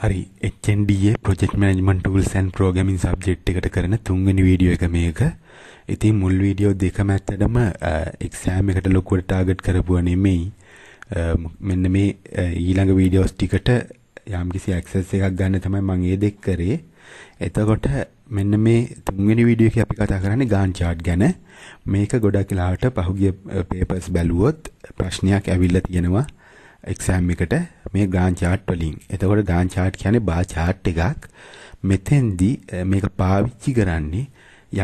හරි HNDA project management tools and programming subject එකට කරන තුන්වෙනි වීඩියෝ එක මේක. ඉතින් මුල් වීඩියෝ දෙකම ඇත්තටම exam එකට ලොකුවට ටාගට් කරපුවා නෙමෙයි. මෙන්න මේ ඊළඟ වීඩියෝස් ටිකට යම්කිසි access එකක් ගන්න තමයි මම ඒ දෙක කරේ. එතකොට මෙන්න මේ තුන්වෙනි වීඩියෝ එකේ අපි කතා කරන්නේ Gantt chart ගැන. මේක ගොඩක් වෙලාවට පහුගිය papers බැලුවොත් ප්‍රශ්නයක් ඇවිල්ලා තියෙනවා exam එකට. මේ ගාන් chart වලින්. එතකොට ගාන් chart කියන්නේ bar chart එකක්. මෙතෙන්දී මේක පාවිච්චි කරන්නේ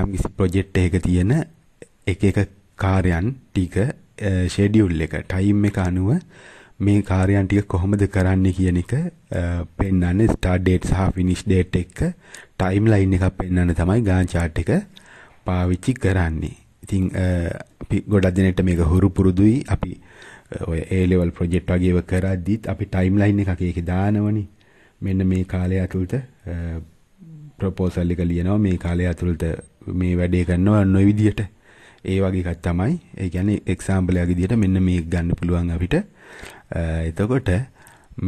යම්කිසි ප්‍රොජෙක්ට් එකක තියෙන එක එක කාර්යයන් ටික ෂෙඩියුල් එක ටයිම් එක අනුව මේ කාර්යයන් ටික කොහොමද කරන්නේ කියන එක පෙන්වන්නේ ස්ටාර්ට් ඩේට් සහ ෆිනිෂ් ඩේට් එක ටයිම් ලයින් එකක් පෙන්වන්න තමයි ගාන් chart එක පාවිච්චි කරන්නේ. ඉතින් අපි ගොඩක් දිනෙට මේක හුරු පුරුදුයි අපි ඔය A level project වගේව කරද්දිත් අපි timeline එකක ඒක දානවනේ. මෙන්න මේ කාලය ඇතුළත proposal එක ලියනවා මේ කාලය ඇතුළත මේ වැඩේ කරනවා ඔන්න ඔය විදියට. ඒ වගේ එකක් තමයි. ඒ කියන්නේ example එකක් විදියට මෙන්න මේක ගන්න පුළුවන් අපිට. එතකොට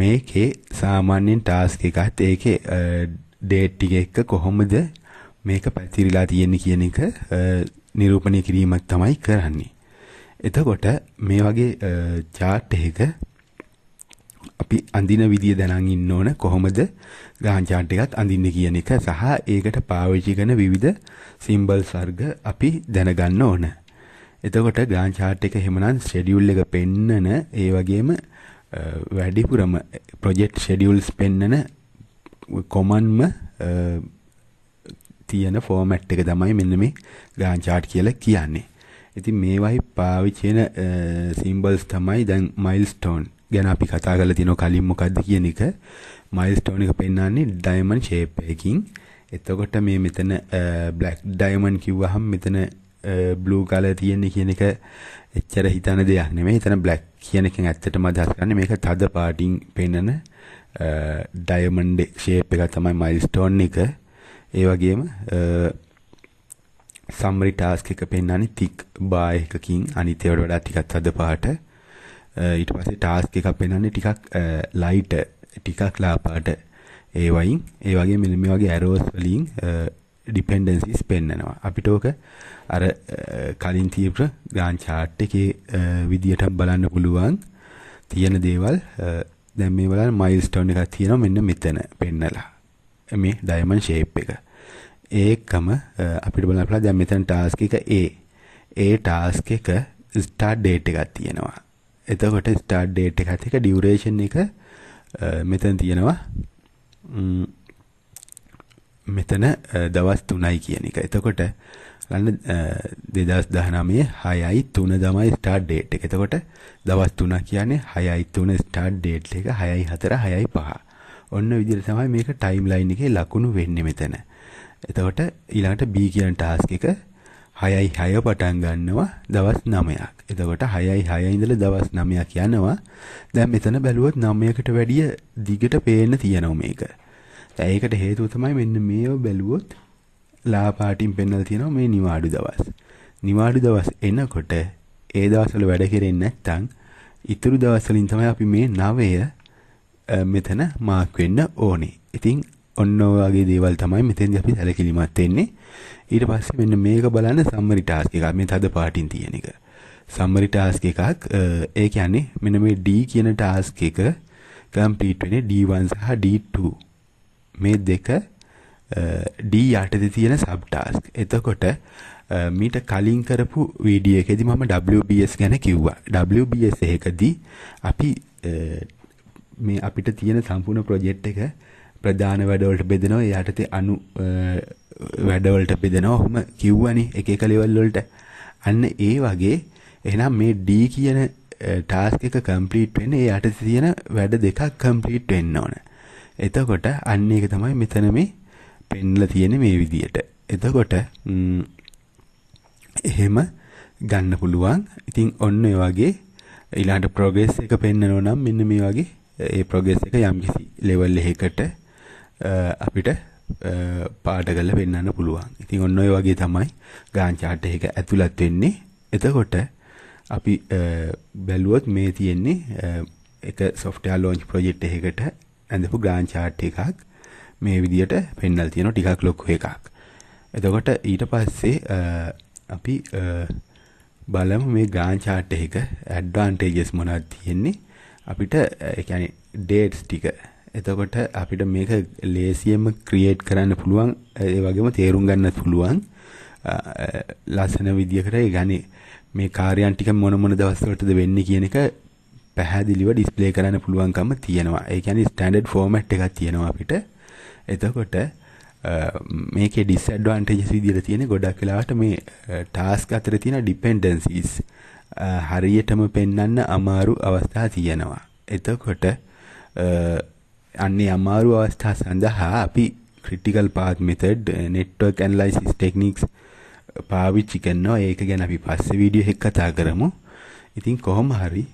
මේකේ සාමාන්‍යයෙන් ටාස්ක් එකත් ඒකේ ඩේට් ටික එක්ක කොහොමද මේක පැතිරිලා තියෙන්නේ කියන එක නිරූපණය කිරීමක් තමයි කරන්නේ. එතකොට මේ වගේ chart එකක අපි අඳින විදිය දැනන් ඉන්න ඕන කොහොමද ගාන් chart එකත් අඳින්නේ කියන එක සහ ඒකට පාවිච්චි කරන විවිධ සිම්බල් සර්ග අපි දැනගන්න ඕන. එතකොට ගාන් chart එක එහෙමනම් schedule එක පෙන්නන ඒ වගේම වැඩිපුරම project schedules පෙන්නන කොමන්ම තියෙන ෆෝමැට් එක තමයි මෙන්න මේ ගාන් chart කියලා කියන්නේ. ඉතින් මේවයි පාවිච්චි වෙන සිම්බල්ස් තමයි දැන් මයිල්ස්ටෝන් ගැන අපි කතා කරලා තිනෝ කලින් මොකද්ද කියන එක මයිල්ස්ටෝන් එක පෙන්වන්නේ ඩයමන්ඩ් ෂේප් එකකින් එතකොට මේ මෙතන බ්ලැක් ඩයමන්ඩ් කිව්වහම මෙතන බ්ලූ කලර් තියෙන්නේ කියන එක එච්චර හිතන දෙයක් නෙමෙයි. එතන බ්ලැක් කියන එකෙන් ඇත්තටම අදහස් කරන්නේ මේක තද පාටින් පෙන්නන ඩයමන්ඩ් ෂේප් එක තමයි මයිල්ස්ටෝන් එක. ඒ වගේම සම්මරි ටාස්ක් එක පෙන්වන්නේ තික් බා එකකින් අනිත් ඒවාට වඩා ටිකක් අද පාට ඊට පස්සේ ටාස්ක් එකක් පෙන්වන්නේ ටිකක් ලයිට් ටිකක් ලා පාට ඒ වයින් ඒ වගේ මෙන්න මේ වගේ ඇරෝස් වලින් ඩිපෙන්ඩෙන්සිස් පෙන්වනවා අපිට ඕක අර කලින් තිබ්‍ර ග්‍රෑන්ඩ් chart එකේ විදියට බලන්න පුළුවන් තියෙන දේවල් දැන් මේ බලන්න මයිල්ස්ටෝන් එකක් තියෙනවා මෙන්න මෙතන පෙන්නලා මේ ඩයමන්ඩ් shape එක ඒකම අපිට බලන්න පුළුවන් දැන් මෙතන ටාස්ක් එක A. ඒ ටාස්ක් එක ස්ටාර්ට් ඩේට් එකක් තියෙනවා. එතකොට ස්ටාර්ට් ඩේට් එකත් එක ඩියුරේෂන් එක මෙතන තියෙනවා මෙතන දවස් 3යි කියන එක. එතකොට ගන්න 2019 6යි 3 තමයි ස්ටාර්ට් ඩේට් එක. එතකොට දවස් 3 කියන්නේ 6යි 3 ස්ටාර්ට් ඩේට් එක 6යි 4 6යි 5. ඔන්න විදිහට තමයි මේක ටයිම් ලයින් එකේ ලකුණු වෙන්නේ මෙතන. එතකොට ඊළඟට B කියන ටාස්ක් එක 6යි 6 පටන් ගන්නවා දවස් 9ක්. එතකොට 6යි 6 ඉඳලා දවස් 9ක් යනවා. දැන් මෙතන බැලුවොත් 9කට වැඩිය දිගට පේන්න තියෙනවා මේක. දැන් ඒකට හේතුව තමයි මෙන්න මේව බැලුවොත් ලා පාටින් පෙන්වලා තියෙනවා මේ නිවාඩු දවස්. නිවාඩු දවස් එනකොට ඒ දවස්වල වැඩ කෙරෙන්නේ නැත්නම් ඉතුරු දවස් වලින් තමයි අපි මේ 9 මෙතන මාක් වෙන්න ඕනේ. ඉතින් ඔන්න ඔයගේ දේවල් තමයි මෙතෙන්දී අපි සැලකිලිමත් වෙන්නේ. ඊට පස්සේ මෙන්න මේක බලන්න සම්මරි ටාස්ක් එකක් මේ තද පාටින් තියෙන එක. සම්මරි ටාස්ක් එකක් ඒ කියන්නේ මෙන්න මේ D කියන ටාස්ක් එක කම්ප්ලීට් වෙන්නේ D1 සහ D2. මේ දෙක D යටතේ තියෙන සබ් ටාස්ක්. එතකොට මීට කලින් කරපු වීඩියෝ එකේදී මම WBS ගැන කිව්වා. WBS එකදී අපි මේ අපිට තියෙන සම්පූර්ණ ප්‍රොජෙක්ට් එක ප්‍රධාන වැඩවලට බෙදෙනවා ඒ යටතේ අනු වැඩවලට බෙදෙනවා ඔහොම කිව්වනේ එක එක ලෙවල් වලට අන්න ඒ වගේ එහෙනම් මේ D කියන ටාස්ක් එක කම්ප්ලීට් වෙන්න ඒ යටතේ තියෙන වැඩ දෙකක් කම්ප්ලීට් වෙන්න ඕන එතකොට අන්න ඒක තමයි මෙතන මේ පෙන්ලා තියෙන්නේ මේ විදියට එතකොට එහෙම ගන්න පුළුවන් ඉතින් ඔන්න ඒ වගේ ඊළඟට ප්‍රෝග්‍රස් එක පෙන්වනවා නම් මෙන්න මේ වගේ ඒ ප්‍රොගෙස් එක යම්කිසි ලෙවල් එකකට අපිට පාඩකල පෙන්වන්න පුළුවන්. ඉතින් ඔන්න ඔය වගේ තමයි ගාන් chart එක ඇතුළත් වෙන්නේ. එතකොට අපි බැලුවොත් මේ තියෙන්නේ එක software launch project එකකට ඇඳපු ගාන් chart එකක්. මේ විදියට පෙන්වලා තියෙනවා ටිකක් ලොකු එකක්. එතකොට ඊට පස්සේ අපි බලමු මේ ගාන් chart එක advantages මොනවද තියෙන්නේ. අපිට ඒ කියන්නේ dates ටික එතකොට අපිට මේක ලේසියෙන්ම ක්‍රියේට් කරන්න පුළුවන් ඒ වගේම තේරුම් ගන්නත් පුළුවන් ලස්සන විදියකට ඒ ගන්නේ මේ කාර්යයන් ටික මොන මොන දවස්වලටද වෙන්නේ කියන එක පැහැදිලිව ඩිස්ප්ලේ කරන්න පුළුවන්කම තියෙනවා. ඒ කියන්නේ ස්ටෑන්ඩඩ් ෆෝමැට් එකක් තියෙනවා අපිට. එතකොට මේකේ ඩිස්ඇඩ්වාන්ටේජස් විදියට තියෙන ගොඩක් වෙලාවට මේ ටාස්ක් අතර තියෙන ඩිපෙන්ඩෙන්සිස් හරියටම පෙන්වන්න අමාරු අවස්ථා තියෙනවා. එතකොට අන්නේ අමාරු අවස්ථා සඳහා අපි critical path method network analysis techniques පාවිච්චි කරනවා ඒක ගැන අපි පස්සේ වීඩියෝ එකක් කතා කරමු. ඉතින් කොහොම හරි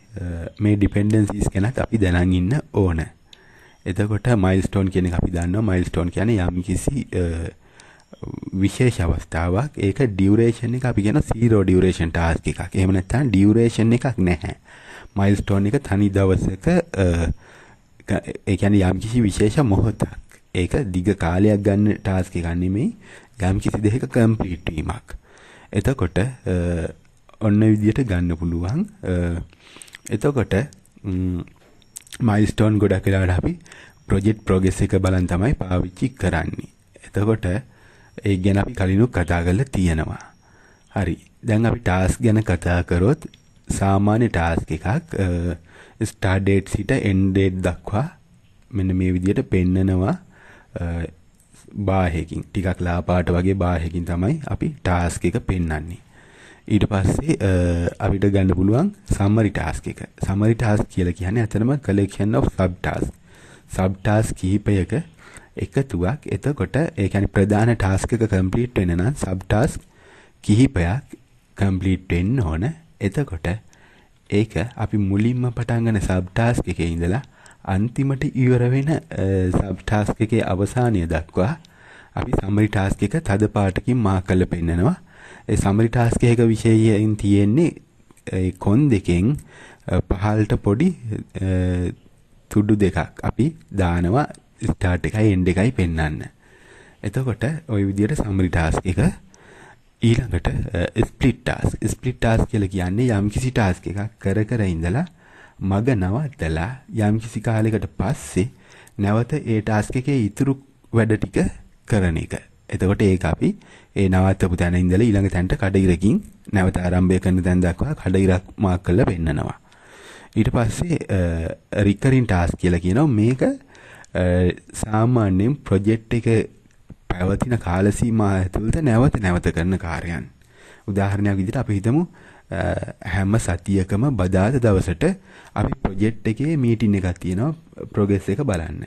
මේ dependencies ගැනත් අපි දැනන් ඉන්න ඕන. එතකොට milestone කියන එක අපි දන්නවා milestone කියන්නේ යම්කිසි විශේෂ අවස්ථාවක්. ඒක duration එක අපි කියන zero duration task එකක්. එහෙම නැත්නම් duration එකක් නැහැ. milestone එක තනි දවසක ඒ කියන්නේ යම්කිසි විශේෂ මොහොතක් ඒක දිග කාලයක් ගන්න ටාස්ක් එකක් නෙමෙයි යම්කිසි දෙයක කම්ප්ලීට් වීමක්. එතකොට ඔන්න විදියට ගන්න පුළුවන්. එතකොට මයිල්ස්ටෝන් ගොඩක් වෙලාවට අපි ප්‍රොජෙක්ට් ප්‍රෝග්‍රස් එක බලන් තමයි පාවිච්චි කරන්නේ. එතකොට ඒ ගැන අපි කලිනුත් කතා කරලා තියෙනවා. හරි. දැන් අපි ටාස්ක් ගැන කතා කරොත් සාමාන්‍ය ටාස්ක් එකක් ස්ටාර්ට් ඩේට් සිට එන්ඩ් ඩේට් දක්වා මෙන්න මේ විදිහට පෙන්නනවා බාහයකින් ටිකක් ලාපාට වගේ බාහයකින් තමයි අපි ටාස්ක් එක පෙන්වන්නේ. ඊට පස්සේ අපිට ගන්න පුළුවන් සම්මරි ටාස්ක් එක. සම්මරි ටාස්ක් කියලා කියන්නේ ඇත්තම collection of sub task. sub task කිහිපයක එකතුවක්. එතකොට ඒ කියන්නේ ප්‍රධාන ටාස්ක් එක complete වෙන්න නම් sub task කිහිපයක් complete වෙන්න ඕන. එතකොට ඒක අපි මුලින්ම පටන් ගන්න සබ් ටාස්ක් එකේ ඉඳලා අන්තිමට ඉවර වෙන සබ් ටාස්ක් එකේ අවසානය දක්වා අපි සම්මරි ටාස්ක් එක තද පාටකින් මාක් කරලා පෙන්නනවා. ඒ සම්මරි ටාස්ක් එකක විශේෂයෙන් තියෙන්නේ ඒ කොන් දෙකෙන් පහළට පොඩි තුඩු දෙකක් අපි දානවා ස්ටාර්ට් එකයි එන්ඩ් එකයි පෙන්වන්න. එතකොට ওই විදිහට සම්මරි ටාස්ක් එක ඊළඟට ස්ප්ලිට් ටාස්ක් ස්ප්ලිට් ටාස්ක් කියලා කියන්නේ යම්කිසි ටාස්ක් එකක් කර කර ඉඳලා මග නවත්තලා යම්කිසි කාලයකට පස්සේ නැවත ඒ ටාස්ක් එකේ ඉතුරු වැඩ ටික කරන එක. එතකොට ඒක අපි ඒ නවත්තපු තැන ඉඳලා ඊළඟ තැනට කඩිරකින් නැවත ආරම්භය කරන තැන දක්වා කඩිරක් මාක් කරලා පෙන්නනවා. ඊට පස්සේ රිකරින් ටාස්ක් කියලා කියනවා මේක සාමාන්‍යයෙන් ප්‍රොජෙක්ට් එක පැවතින කාල සීමා ඇතුළත නැවත නැවත කරන කාර්යයන්. උදාහරණයක් විදිහට අපි හිතමු හැම සතියකම බදාද දවසට අපි ප්‍රොජෙක්ට් එකේ මීටින් එකක් තියෙනවා ප්‍රොග්‍රස් එක බලන්න.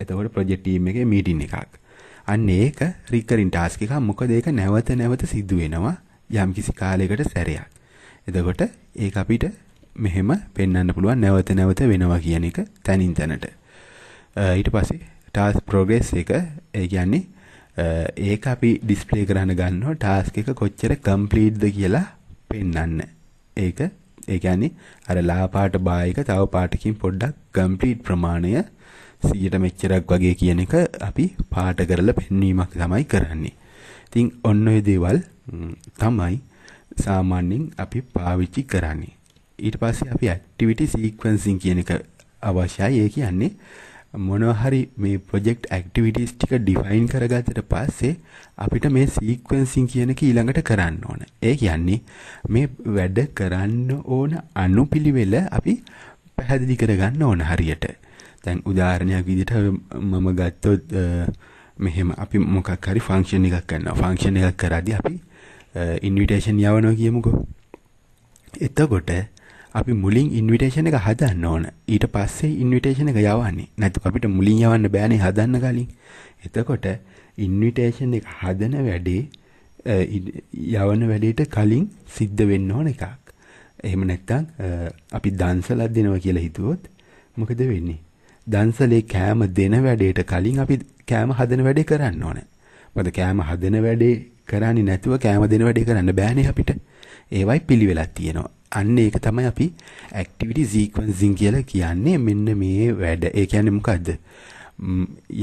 එතකොට ප්‍රොජෙක්ට් ටීම් එකේ මීටින් එකක්. අන්න ඒක රිකරින් ටාස්ක් එකක්. මොකද ඒක නැවත නැවත සිදු වෙනවා යම්කිසි කාලයකට සැරයක්. එතකොට ඒක අපිට මෙහෙම පෙන්වන්න පුළුවන් නැවත නැවත වෙනවා කියන එක තනින් තැනට. ඊට පස්සේ ටාස්ක් ප්‍රොග්‍රස් එක ඒ කියන්නේ ඒක අපි ඩිස්ප්ලේ කරන්න ගන්නවා ටාස්ක් එක කොච්චර කම්ප්ලීට්ද කියලා පෙන්වන්න. ඒක ඒ කියන්නේ අර ලා පාට බා එක තව පාටකින් පොඩ්ඩක් කම්ප්ලීට් ප්‍රමාණය 100ට මෙච්චරක් වගේ කියන එක අපි පාට කරලා පෙන්වීමක් තමයි කරන්නේ. ඉතින් ඔන්න ඔය දේවල් තමයි සාමාන්‍යයෙන් අපි පාවිච්චි කරන්නේ. ඊට පස්සේ අපි ඇක්ටිවිටි සීක්වෙන්සින් කියන එක අවශ්‍යයි. ඒ කියන්නේ මොනවහරි මේ ප්‍රොජෙක්ට් ඇක්ටිවිටීස් ටික ඩිෆයින් කරගත්තට පස්සේ අපිට මේ සීක්වෙන්සින් කියන එක ඊළඟට කරන්න ඕන. ඒ කියන්නේ මේ වැඩ කරන්න ඕන අනුපිළිවෙල අපි පැහැදිලි කරගන්න ඕන හරියට. දැන් උදාහරණයක් විදිහට මම ගත්තොත් මෙහෙම අපි මොකක් හරි ෆන්ක්ෂන් එකක් කරනවා. ෆන්ක්ෂන් එකක් කරද්දී අපි ඉන්විටේෂන් යවනවා කියමුකෝ. එතකොට අපි මුලින් ඉන්විටේෂන් එක හදන්න ඕන. ඊට පස්සේ ඉන්විටේෂන් එක යවන්නේ. නැත්නම් අපිට මුලින් යවන්න බෑනේ හදන්න කලින්. එතකොට ඉන්විටේෂන් එක හදන වැඩේ යවන වැඩේට කලින් සිද්ධ වෙන්න ඕන එකක්. එහෙම නැත්නම් අපි දන්සලක් දෙනවා කියලා හිතුවොත් මොකද වෙන්නේ? දන්සලේ කෑම දෙන වැඩේට කලින් අපි කෑම හදන වැඩේ කරන්න ඕනේ. මොකද කෑම හදන වැඩේ කරන්නේ නැතුව කෑම දෙන වැඩේ කරන්න බෑනේ අපිට. ඒවයි පිළිවෙලක් තියෙනවා. අන්න ඒක තමයි අපි ඇක්ටිවිටි සීක්වෙන්සින් කියලා කියන්නේ මෙන්න මේ වැඩ. ඒ කියන්නේ මොකද්ද?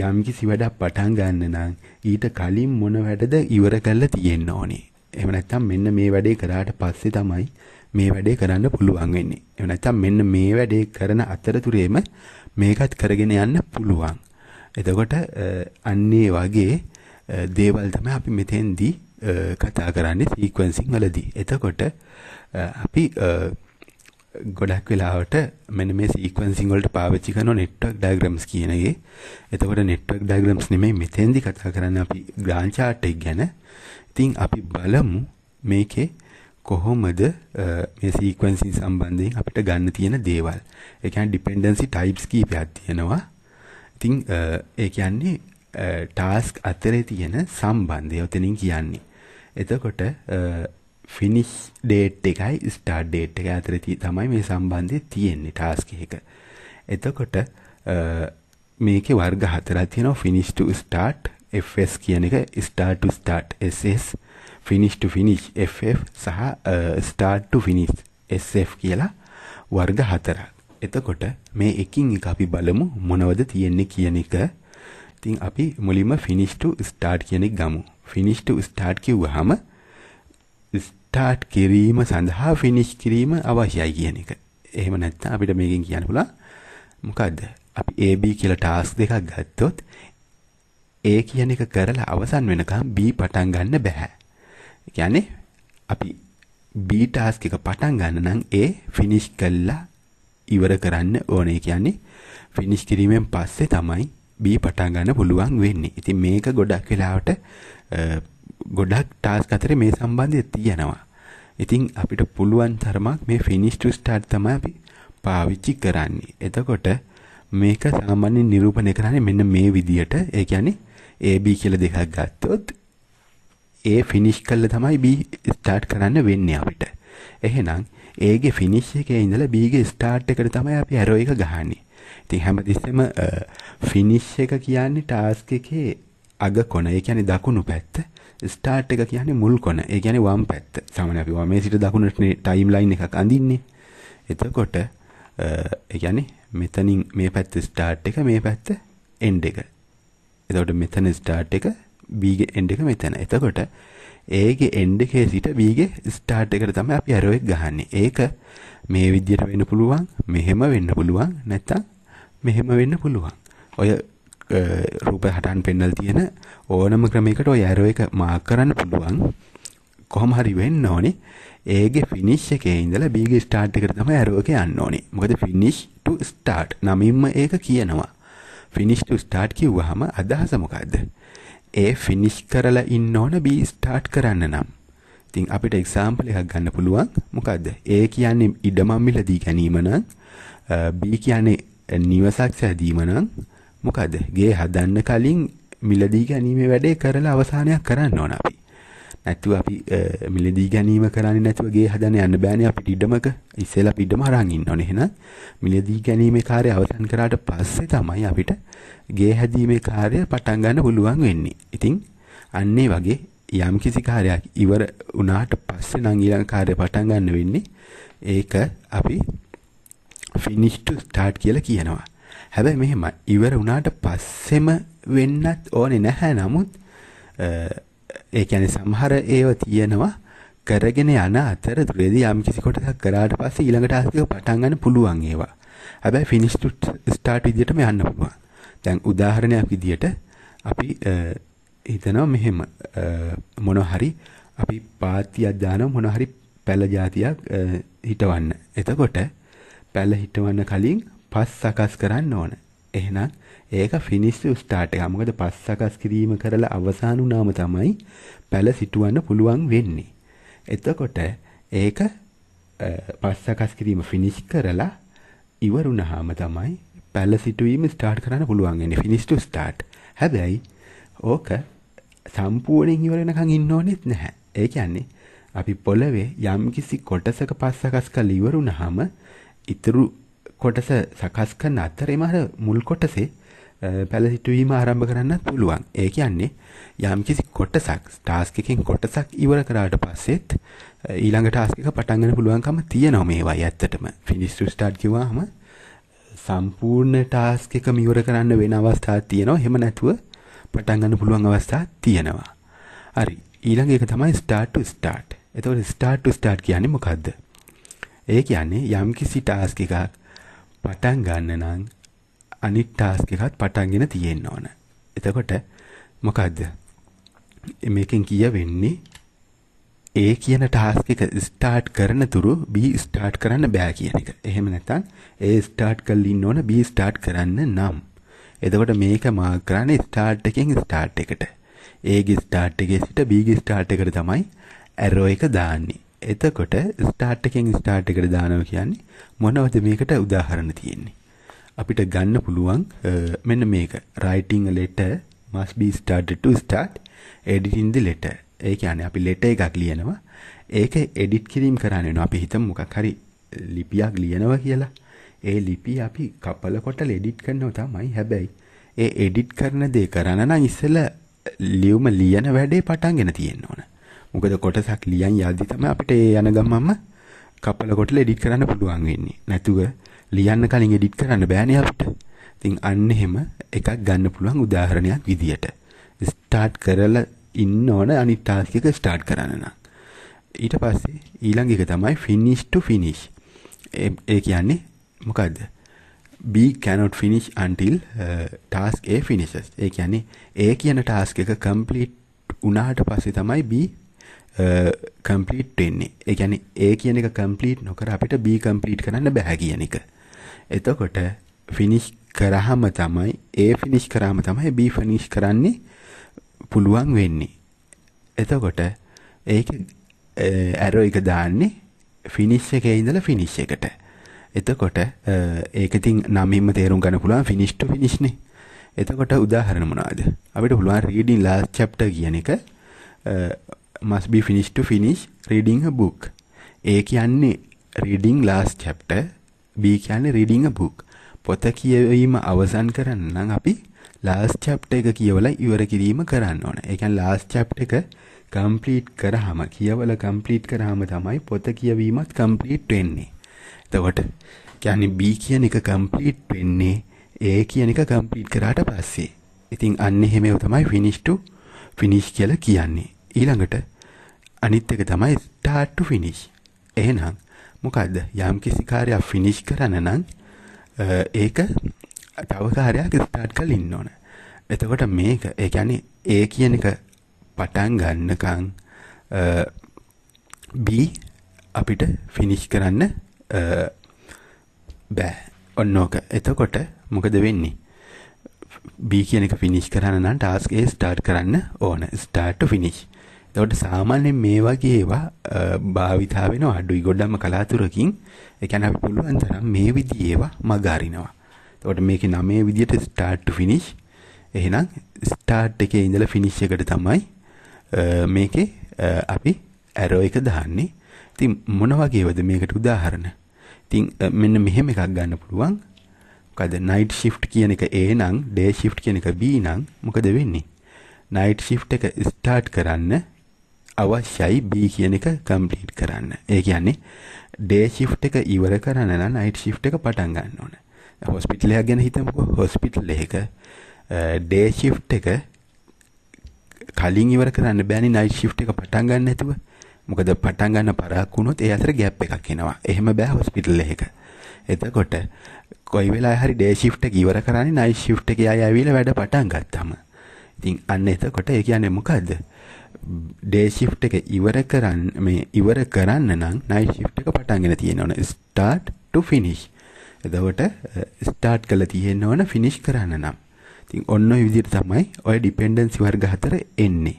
යම් කිසි වැඩක් පටන් ගන්න නම් ඊට කලින් මොන වැඩද ඉවර කරලා තියෙන්න ඕනේ. එහෙම නැත්නම් මෙන්න මේ වැඩේ කරාට පස්සේ තමයි මේ වැඩේ කරන්න පුළුවන් වෙන්නේ. එහෙම නැත්නම් මෙන්න මේ වැඩේ කරන අතරතුරේම මේකත් කරගෙන යන්න පුළුවන්. එතකොට අන්නේ වගේ දේවල් තමයි අපි මෙතෙන්දී කතා කරන්නේ සීක්වෙන්සින් වලදී. එතකොට අපි ගොඩක් වෙලාවට මෙන්න මේ සීක්වෙන්සින් වලට පාවිච්චි කරන network diagrams කියන එකේ. එතකොට network diagrams නෙමෙයි මෙතෙන්දි කතා කරන්නේ අපි Gantt chart එක ගැන. ඉතින් අපි බලමු මේකේ කොහොමද මේ සීක්වෙන්සි සම්බන්ධයෙන් අපිට ගන්න තියෙන දේවල්. ඒ කියන්නේ dependency types කීපයක් තියෙනවා. ඉතින් ඒ කියන්නේ task අතරේ තියෙන සම්බන්ධය උතනින් කියන්නේ. එතකොට ෆිනිස් ඩේට් එකයි ස්ටාර්ට් ඩේට් එක අතර තමයි මේ සම්බන්ධය තියෙන්නේ ටාස්ක් එක. එතකොට මේකේ වර්ග හතරක් තියෙනවා ෆිනිෂ් to start FS කියන එක start to start SS finish to finish FF සහ start to finish SF කියලා වර්ග හතරක්. එතකොට මේ එකින් එක අපි බලමු මොනවද තියෙන්නේ කියන එක. ඉතින් අපි මුලින්ම finish to start කියන එක ගමු. finish to start කිව්වහම start කිරීම සඳහා finish කිරීම අවශ්‍යයි කියන එක. එහෙම නැත්නම් අපිට මේකෙන් කියන්න පුළුවන් මොකද්ද? අපි AB කියලා task දෙකක් ගත්තොත් A කියන එක කරලා අවසන් වෙනකම් B පටන් ගන්න බෑ. කියන්නේ අපි B task එක පටන් ගන්න නම් A finish කළා ඉවර කරන්න ඕනේ. කියන්නේ finish කිරීමෙන් පස්සේ තමයි බී පටන් ගන්න පුළුවන් වෙන්නේ. ඉතින් මේක ගොඩක් වෙලාවට ගොඩක් ටාස්ක් අතරේ මේ සම්බන්ධය තියෙනවා. ඉතින් අපිට පුළුවන් තරමක් මේ ෆිනිෂ් ටු ස්ටාර්ට් තමයි අපි පාවිච්චි කරන්නේ. එතකොට මේක සාමාන්‍යයෙන් නිරූපණය කරන්නේ මෙන්න මේ විදියට. ඒ කියන්නේ AB කියලා දෙකක් ගත්තොත් A ෆිනිෂ් කළා තමයි B ස්ටාර්ට් කරන්න වෙන්නේ අපිට. එහෙනම් A ගේ ෆිනිෂ් එකේ ඉඳලා B ගේ ස්ටාර්ට් එකට තමයි අපි ඇරෝ එක ගහන්නේ. ඉතින් හැමතිස්සෙම ෆිනිෂ් එක කියන්නේ ටාස්ක් එකේ අග කොන. ඒ කියන්නේ දකුණු පැත්ත. ස්ටාර්ට් එක කියන්නේ මුල් කොන. ඒ කියන්නේ වම් පැත්ත. සාමාන්‍ය අපි වමේ සිට දකුණට ටයිම් ලයින් එකක් අඳින්නේ. එතකොට ඒ කියන්නේ මෙතනින් මේ පැත්ත ස්ටාර්ට් එක මේ පැත්ත එන්ඩ් එක. එතකොට මෙතන ස්ටාර්ට් එක B ගේ එන්ඩ් එක මෙතන. එතකොට A ගේ එන්ඩ් එකේ සිට B ගේ ස්ටාර්ට් එකට තමයි අපි arrow එක ගහන්නේ. ඒක මේ විදියට වෙන්න පුළුවන්, මෙහෙම වෙන්න පුළුවන්, නැත්නම් මෙහෙම වෙන්න පුළුවන්. ඔය රූප හටන් පෙන්නලා තියෙන ඕනම ක්‍රමයකට ඔය ඇරෝ එක මාක් කරන්න පුළුවන්. කොහොම හරි වෙන්න ඕනේ. ඒගේ ෆිනිෂ් එකේ ඉඳලා බීගේ ස්ටාර්ට් එකට තමයි ඇරෝ එක යන්න ඕනේ. මොකද ෆිනිෂ් to start නමින්ම ඒක කියනවා. ෆිනිෂ් to start කිව්වහම අදහස මොකද්ද? ඒ ෆිනිෂ් කරලා ඉන්න ඕන B ස්ටාර්ට් කරන්න නම්. ඉතින් අපිට එක්සාම්පල් එකක් ගන්න පුළුවන්. මොකද්ද? A කියන්නේ ඉඩමම් මිලදී ගැනීම නම් B කියන්නේ නිවසක් සැදීම නම් මොකද? ගේ හදන්න කලින් මිලදී ගැනීම වැඩේ කරලා අවසානයක් කරන්න ඕන අපි. නැත්නම් අපි මිලදී ගැනීම කරන්නේ නැතුව ගේ හදන්න යන්න බෑනේ අපි ඩිඩමක ඉස්සෙල්ලා පිටම අරන් ඉන්න ඕනේ එහෙනම් මිලදී ගැනීමේ කාර්ය අවසන් කරාට පස්සේ තමයි අපිට ගේ හැදීමේ කාර්ය පටන් ගන්න පුළුවන් වෙන්නේ. ඉතින් අන්නේ වගේ යම් කිසි කාර්යයක් ඉවර වුණාට පස්සේ නම් ඊළඟ කාර්ය පටන් ගන්න වෙන්නේ. ඒක අපි ෆිනිෂ්ට් කියලා කියනවා. හැබැයි මෙහෙම ඉවර වුණාට පස්සෙම වෙන්නත් ඕනේ නැහැ. නමුත් ඒ කියන්නේ සමහර ඒවා තියෙනවා කරගෙන යන අතරතුරේදී යම් කිසි කොටසක් කරාට පස්සේ ඊළඟට ආසික පටන් ගන්න පුළුවන් ඒවා. හැබැයි ෆිනිෂ් ටු ස්ටාර්ට් විදියටම යන්න පුළුවන්. දැන් උදාහරණයක් විදියට අපි හිතනවා මෙහෙම මොන හරි අපි පාත්තියක් දාන මොන හරි පැල જાතියක් හිටවන්න. එතකොට පැල හිටවන්න කලින් පස් සකස් කරන්න ඕන. එහෙනම් ඒක ෆිනිෂ් ස්ටාර්ට් එක. මොකද පස් සකස් කිරීම කරලා අවසන් වුණාම තමයි පැල සිටවන්න පුළුවන් වෙන්නේ. එතකොට ඒක පස් සකස් කිරීම ෆිනිෂ් කරලා ඉවරුනහම තමයි පැල සිටුවීම ස්ටාර්ට් කරන්න පුළුවන් වෙන්නේ. Finish to start. හැබැයි ඕක සම්පූර්ණයෙන් ඉවර වෙනකන් ඉන්න ඕනෙත් නැහැ. ඒ කියන්නේ අපි පොළවේ යම්කිසි කොටසක පස් සකස් කරලා ඉවරුනහම ඉතුරු කොටස සකස් කරන අතරේම අර මුල් කොටසේ පැලසිටුවීම ආරම්භ කරන්නත් පුළුවන්. ඒ කියන්නේ යම්කිසි කොටසක් ටාස්ක් එකෙන් කොටසක් ඉවර කරාට පස්සෙත් ඊළඟ ටාස්ක් එක පටන් ගන්න පුළුවන්කම තියෙනවා මේවයි ඇත්තටම. ෆිනිෂ් ටු ස්ටාර්ට් කිව්වහම සම්පූර්ණ ටාස්ක් එකම ඉවර කරන්න වෙන අවස්ථාවක් තියෙනවා. එහෙම නැතුව පටන් ගන්න පුළුවන් අවස්ථාවක් තියෙනවා. හරි. ඊළඟ එක තමයි ස්ටාර්ට් ටු ස්ටාර්ට්. එතකොට ස්ටාර්ට් ටු ස්ටාර්ට් කියන්නේ මොකද්ද? ඒ කියන්නේ යම්කිසි ටාස්ක් එකක් පටන් ගන්න නම් අනිත් ටාස්ක් එකත් පටන්ගෙන තියෙන්න ඕන. එතකොට මොකද්ද? මේකෙන් කියවෙන්නේ A කියන ටාස්ක් එක ස්ටාර්ට් කරන තුරු B ස්ටාර්ට් කරන්න බෑ කියන එක. එහෙම නැත්නම් A ස්ටාර්ට් කරලා ඉන්න ඕන B ස්ටාර්ට් කරන්න නම්. එතකොට මේක මාක් කරන්නේ ස්ටාර්ට් එකෙන් ස්ටාර්ට් එකට. A ගේ ස්ටාර්ට් එකේ සිට B ගේ ස්ටාර්ට් එකට තමයි arrow එක දාන්නේ. එතකොට ස්ටාර්ට් එකෙන් ස්ටාර්ට් එකට දානවා කියන්නේ මොනවද මේකට උදාහරණ තියෙන්නේ? අපිට ගන්න පුළුවන් මෙන්න මේක. writing a letter must be started to start editing the letter. ඒ කියන්නේ අපි letter එකක් ලියනවා. ඒක edit කිරීම කරන්න වෙනවා. අපි හිතමු මොකක් හරි ලිපියක් ලියනවා කියලා. ඒ ලිපිය අපි කපල කොටල edit කරනවා තමයි. හැබැයි ඒ edit කරන දේ කරන්න නම් ඉස්සෙල්ලා ලියුම ලියන වැඩේ පටන්ගෙන තියෙන්න ඕන. මොකද කොටසක් ලියන් යද්දි තමයි අපිට ඒ යන ගමම්ම කපල කොටල එඩිට් කරන්න පුළුවන් වෙන්නේ. නැතුව ලියන්න කලින් එඩිට් කරන්න බෑනේ අපිට. ඉතින් අන්න එහෙම එකක් ගන්න පුළුවන් උදාහරණයක් විදියට. ස්ටාර්ට් කරලා ඉන්න ඕන අනිත් ටාස්ක් එක ස්ටාර්ට් කරන්න නම්. ඊට පස්සේ ඊළඟ එක තමයි finish to finish. ඒ කියන්නේ මොකද්ද? B cannot finish until uh, task A finishes. ඒ කියන්නේ A කියන ටාස්ක් එක complete වුණාට පස්සේ තමයි B කම්ප්ලීට් uh, වෙන්නේ. ඒ කියන්නේ A කියන එක කම්ප්ලීට් නොකර අපිට B කම්ප්ලීට් කරන්න බෑ කියන එක. එතකොට ෆිනිෂ් කරාම තමයි A ෆිනිෂ් කරාම තමයි B ෆිනිෂ් කරන්නේ පුළුවන් වෙන්නේ. එතකොට ඒක ඇරෝ uh, එක දාන්නේ ෆිනිෂ් එකේ ඉඳලා ෆිනිෂ් එකට. එතකොට uh, ඒක ඉතින් නමින්ම තේරුම් ගන්න පුළුවන් ෆිනිෂ් ටු ෆිනිෂ් නේ. එතකොට උදාහරණ මොනවාද? අපිට පුළුවන් රීඩින් ලාස්ට් චැප්ටර් කියන එක must be finished to finish reading a book. A කියන්නේ reading last chapter, B කියන්නේ reading a book. පොත කියවීම අවසන් කරන්න නම් අපි last chapter එක කියවලා ඉවර කිරීම කරන්න ඕන. ඒ කියන්නේ last chapter එක complete කරාම කියවලා complete කරාම තමයි පොත කියවීමත් complete වෙන්නේ. එතකොට කියන්නේ B කියන එක complete වෙන්නේ A කියන එක complete කරාට පස්සේ. ඉතින් අන්න එහෙම තමයි finish to finish කියලා කියන්නේ. ඊළඟට අනිත් එක තමයි start to finish. එහෙනම් මොකද්ද? යම් කිසි කාර්යයක් finish කරන්න නම් ඒක තව කාර්යයක් start කරලා ඉන්න ඕන. එතකොට මේක ඒ කියන්නේ A කියන එක පටන් ගන්නකන් B අපිට finish කරන්න බෑ. ඔන්න ඕක. එතකොට මොකද වෙන්නේ? B කියන එක ෆිනිෂ් කරන්න නම් ටාස්ක් A ස්ටාර්ට් කරන්න ඕන. Start to finish. එතකොට සාමාන්‍යයෙන් මේ වගේ ඒවා භාවිතා වෙනවා අඩුයි ගොඩක්ම කලාතුරකින් ඒ කියන්නේ අපි පුළුවන් තරම් මේ විදිහේ ඒවා මග අරිනවා. එතකොට මේකේ නමේ විදිහට start to finish එහෙනම් start එකේ ඉඳලා finish එකට තමයි මේකේ අපි arrow එක දාන්නේ. ඉතින් මොන වගේවද මේකට උදාහරණ? ඉතින් මෙන්න මෙහෙම එකක් ගන්න පුළුවන්. මොකද night shift කියන එක A නම් day shift කියන එක B නම් මොකද වෙන්නේ? night shift එක start කරන්න අවශ්‍යයි B කියන එක කම්ප්ලීට් කරන්න. ඒ කියන්නේ ඩේ shift එක ඉවර කරන්න නම් night shift එක පටන් ගන්න ඕන. හොස්පිටල් එකක් ගැන හිතමුකෝ. හොස්පිටල් එකක ඩේ shift එක කලින් ඉවර කරන්න බෑනේ night shift එක පටන් ගන්න නැතුව. මොකද පටන් ගන්න පරක් වුණොත් ඒ අතර ગેප් එකක් එනවා. එහෙම බෑ හොස්පිටල් එකක. එතකොට කොයි වෙලාවෙ හරි ඩේ shift එක ඉවර කරන්නේ night shift එකේ අය ඇවිල්ලා වැඩ පටන් ගත්තාම. ඉතින් අන්න එතකොට ඒ කියන්නේ මොකද්ද? ඩේ shift එක ඉවර කරන්න මේ ඉවර කරන්න නම් night shift එක පටන්ගෙන තියෙන්න ඕන start to finish. එතකොට start කරලා තියෙන්න ඕන finish කරන්න නම්. ඉතින් ඔන්න ඔය විදිහට තමයි ඔය dependency වර්ග හතර එන්නේ.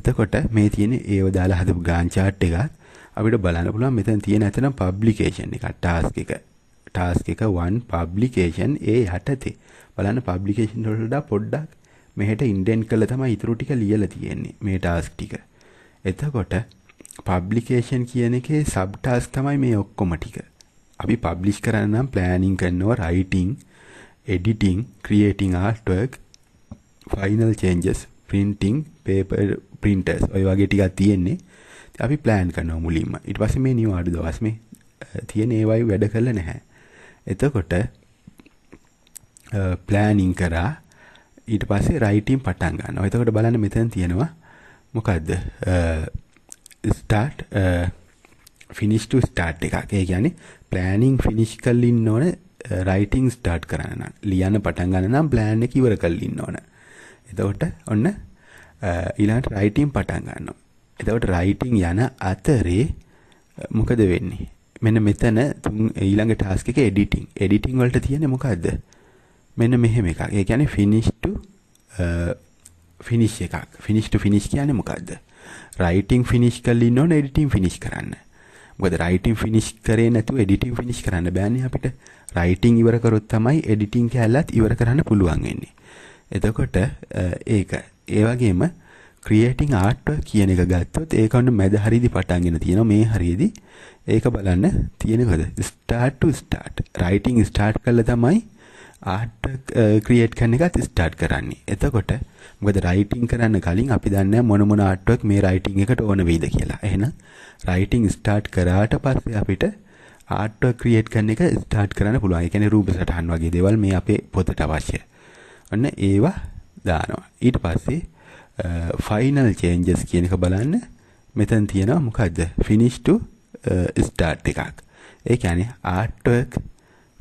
එතකොට මේ තියෙන ඒව දාලා හදපු Gantt chart එකත් අපිට බලන්න පුළුවන් මෙතන තියෙන ඇතනම් publication එක task එක ටාස්ක එක වන් පබ්ලිකේෂන් ඒ යටතේ බලන්න පබ්ලිකේෂන් වලට පොඩ්ඩක් මෙහෙට ඉන්ඩෙන්ට් කරලා තමයි ඊටු ටික ලියලා තියෙන්නේ මේ ටාස්ක් ටික. එතකොට පබ්ලිකේෂන් කියන එකේ සබ් ටාස්ක් තමයි මේ ඔක්කොම ටික. අපි පබ්ලිෂ් කරන්න නම් ප්ලෑනින් කරනවා writing, editing, creating art work, final changes, printing, paper printers ඔය වගේ ටිකක් තියෙන්නේ. අපි ප්ලෑන් කරනවා මුලින්ම. ඊට පස්සේ මේ නියු ආඩු දවස් මේ තියෙන ඒවයි වැඩ කළ නැහැ. එතකොට ප්ලෑනින් කරා ඊට පස්සේ රයිටින් පටන් ගන්නවා. එතකොට බලන්න මෙතන තියෙනවා මොකද්ද? start finish to start එකක්. ඒ කියන්නේ planning finish කරලා ඉන්න ඕන writing start කරන්න නම් ලියන්න පටන් ගන්න නම් plan එක ඉවර කරලා ඉන්න ඕන. එතකොට ඔන්න ඊළඟට writing පටන් ගන්නවා. එතකොට writing යන අතරේ මොකද වෙන්නේ? මෙන්න මෙතන ඊළඟ ටාස්ක් එකේ editing. editing වලට තියෙන්නේ මොකද්ද? මෙන්න මෙහෙම එකක්. ඒ කියන්නේ finish to ෆිනිෂ් uh, එකක් ෆිනිෂ් ටු ෆිනිෂ් කියන්නේ මොකද්ද රයිටින් ෆිනිෂ් කරලා ඉන්න ඕනේ එඩිටින් ෆිනිෂ් කරන්න මොකද රයිටින් ෆිනිෂ් කරේ නැතුව එඩිටින් ෆිනිෂ් කරන්න බෑනේ අපිට රයිටින් ඉවර කරොත් තමයි එඩිටින් කැලලත් ඉවර කරන්න පුළුවන් වෙන්නේ එතකොට uh, ඒක ඒ වගේම ක්‍රියේටින් ආර්ට් කියන එක ගත්තොත් ඒක ඔන්න මැද හරියදි පටන්ගෙන තියෙනවා මේ හරියදි ඒක බලන්න තියෙනකද start to start writing start කළා තමයි ආර්ට් ක්‍රියේට් uh, කරන එකත් ස්ටාර්ට් කරන්නේ. එතකොට මොකද රයිටින් කරන්න කලින් අපි දන්නේ මොන මොන ආර්ට්වර්ක් මේ රයිටින් එකට ඕන වෙයිද කියලා. එහෙනම් රයිටින් ස්ටාර්ට් කරාට පස්සේ අපිට ආර්ට්වර්ක් ක්‍රියේට් කරන එක ස්ටාර්ට් කරන්න පුළුවන්. ඒ කියන්නේ රූප සටහන් වගේ දේවල් මේ අපේ පොතට අවශ්‍ය. ඔන්න ඒවා දානවා. ඊට පස්සේ ෆයිනල් uh, චේන්ජස් කියන එක බලන්න මෙතන තියෙනවා මොකද්ද? ෆිනිෂ් to ස්ටාර්ට් uh, එකක්. ඒ කියන්නේ ආර්ට්වර්ක්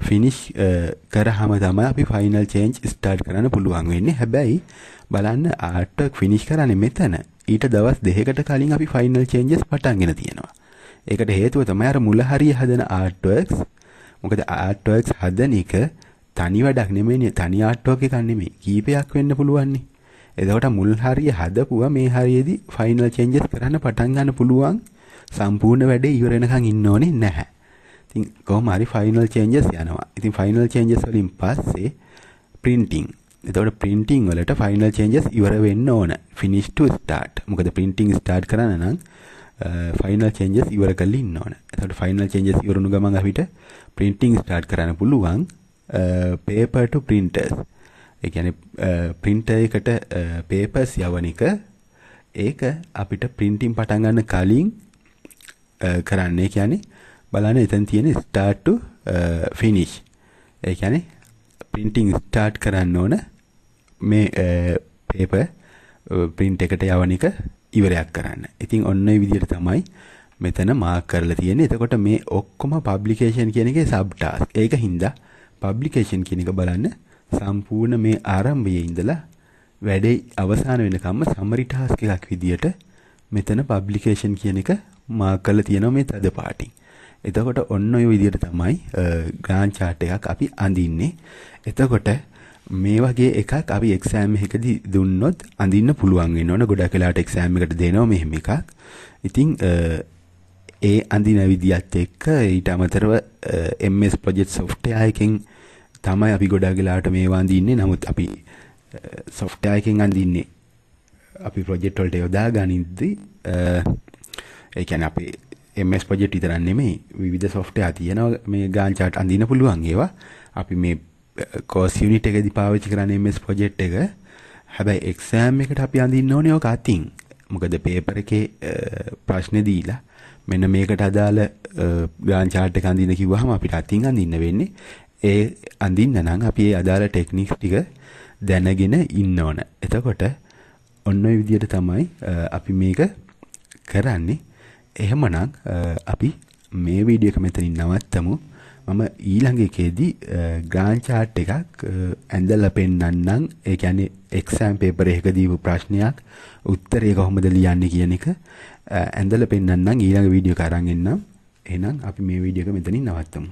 ෆිනිෂ් uh, කරාම තමයි අපි ෆයිනල් චේන්ජ් ස්ටාර්ට් කරන්න පුළුවන් වෙන්නේ. හැබැයි බලන්න ආර්ට් ෆිනිෂ් කරන්නේ මෙතන. ඊට දවස් දෙකකට කලින් අපි ෆයිනල් චේන්ජස් පටන්ගෙන තියෙනවා. ඒකට හේතුව තමයි අර මුල හරිය හදන ආර්ට් වර්ක්ස්. මොකද ආර්ට් වර්ක්ස් හදන එක තනි වැඩක් නෙමෙයි තනි ආර්ට් වර්ක් එකක් නෙමෙයි. කීපයක් වෙන්න පුළුවන්නේ. එතකොට මුල් හරිය හදපුවා මේ හරියේදී ෆයිනල් චේන්ජස් කරන්න පටන් ගන්න පුළුවන් සම්පූර්ණ වැඩේ ඉවර වෙනකන් ඉන්න ඕනේ නැහැ. ඉතින් කොහොම හරි ෆයිනල් චේන්ජස් යනවා. ඉතින් ෆයිනල් චේන්ජස් වලින් පස්සේ printing. එතකොට printing වලට final changes ඉවර වෙන්න ඕන. finish to start. මොකද printing start කරන්න නම් final changes ඉවර කරලා ඉන්න ඕන. එතකොට final changes ඉවරුණු ගමන් අපිට printing start කරන්න පුළුවන් paper to printers. ඒ කියන්නේ printer එකට papers යවන එක ඒක අපිට printing පටන් ගන්න කලින් කරන්නේ කියන්නේ බලන්න එතන තියෙන start to uh, finish. ඒ කියන්නේ printing start කරන්න ඕන මේ uh, paper uh, print එකට යවන එක ඉවරයක් කරන්න. ඉතින් ඔන්න ඒ විදිහට තමයි මෙතන මාක් කරලා තියෙන්නේ. එතකොට මේ ඔක්කොම publication කියන එකේ sub task. ඒක හින්දා publication කියන එක බලන්න සම්පූර්ණ මේ ආරම්භයේ ඉඳලා වැඩේ අවසාන වෙනකම්ම summary task එකක් විදියට මෙතන publication කියන එක මාක් කරලා තියෙනවා මේ තද පාටින්. එතකොට ඔන්න ඔය විදිහට තමයි ග්‍රෑන්ඩ් chart එකක් අපි අඳින්නේ. එතකොට මේ වගේ එකක් අපි එක්සෑම් එකකදී දුන්නොත් අඳින්න පුළුවන් වෙනවනේ. ගොඩක් වෙලාවට එක්සෑම් එකට දෙනවා මෙහෙම එකක්. ඉතින් ඒ අඳින විදිහත් එක්ක ඊට අමතරව MS project software එකෙන් තමයි අපි ගොඩක් වෙලාවට මේවා අඳින්නේ. නමුත් අපි software එකෙන් අඳින්නේ අපි project වලට යොදා ගනිද්දී ඒ කියන්නේ අපේ MS project විතරක් නෙමෙයි විවිධ software තියෙනවා මේ Gantt chart අඳින්න පුළුවන් ඒවා. අපි මේ eh, course unit එකේදී පාවිච්චි කරන්නේ MS project එක. හැබැයි exam එකට අපි අඳින්න ඕනේ ඔක අතින්. මොකද paper එකේ eh, ප්‍රශ්නේ දීලා මෙන්න මේකට අදාළ eh, Gantt chart එක අඳින්න කිව්වහම අපිට අතින් අඳින්න වෙන්නේ. ඒ අඳින්න නම් අපි ඒ අදාළ ටෙක්නික්ස් ටික දැනගෙන ඉන්න ඕන. එතකොට ඔන්න ඔය විදිහට තමයි අපි මේක කරන්නේ. එහෙමනම් අපි මේ වීඩියෝ එක මෙතනින් නවත්තමු. මම ඊළඟ එකේදී ග්‍රෑන්ඩ් chart එකක් ඇඳලා පෙන්නන්නම්. ඒ කියන්නේ exam paper එකක දීපු ප්‍රශ්නයක් උත්තරේ කොහොමද ලියන්නේ කියන එක ඇඳලා පෙන්නන්නම් ඊළඟ වීඩියෝ එක අරන් එන්නම්. එහෙනම් අපි මේ වීඩියෝ එක මෙතනින් නවත්තමු.